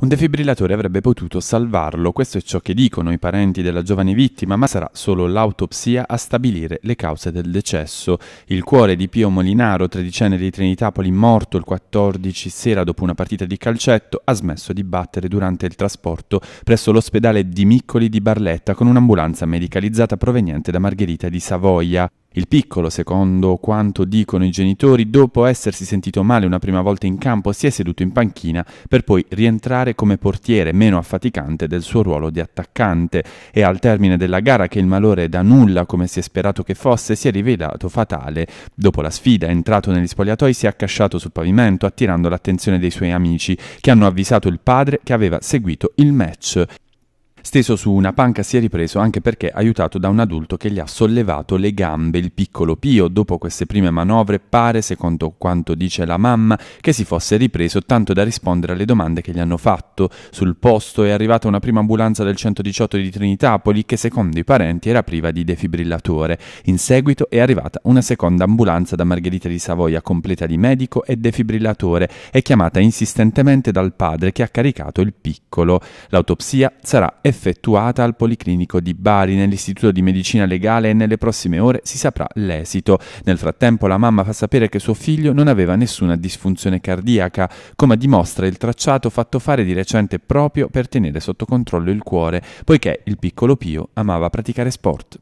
Un defibrillatore avrebbe potuto salvarlo, questo è ciò che dicono i parenti della giovane vittima, ma sarà solo l'autopsia a stabilire le cause del decesso. Il cuore di Pio Molinaro, tredicenne di Trinitapoli, morto il 14 sera dopo una partita di calcetto, ha smesso di battere durante il trasporto presso l'ospedale di Miccoli di Barletta con un'ambulanza medicalizzata proveniente da Margherita di Savoia. Il piccolo, secondo quanto dicono i genitori, dopo essersi sentito male una prima volta in campo, si è seduto in panchina per poi rientrare come portiere meno affaticante del suo ruolo di attaccante e al termine della gara che il malore da nulla come si è sperato che fosse si è rivelato fatale. Dopo la sfida, entrato negli spogliatoi, si è accasciato sul pavimento attirando l'attenzione dei suoi amici che hanno avvisato il padre che aveva seguito il match. Steso su una panca si è ripreso anche perché aiutato da un adulto che gli ha sollevato le gambe. Il piccolo Pio, dopo queste prime manovre, pare, secondo quanto dice la mamma, che si fosse ripreso tanto da rispondere alle domande che gli hanno fatto. Sul posto è arrivata una prima ambulanza del 118 di Trinitapoli che, secondo i parenti, era priva di defibrillatore. In seguito è arrivata una seconda ambulanza da Margherita di Savoia completa di medico e defibrillatore e chiamata insistentemente dal padre che ha caricato il piccolo. L'autopsia sarà effettuata al Policlinico di Bari nell'Istituto di Medicina Legale e nelle prossime ore si saprà l'esito. Nel frattempo la mamma fa sapere che suo figlio non aveva nessuna disfunzione cardiaca, come dimostra il tracciato fatto fare di recente proprio per tenere sotto controllo il cuore, poiché il piccolo Pio amava praticare sport.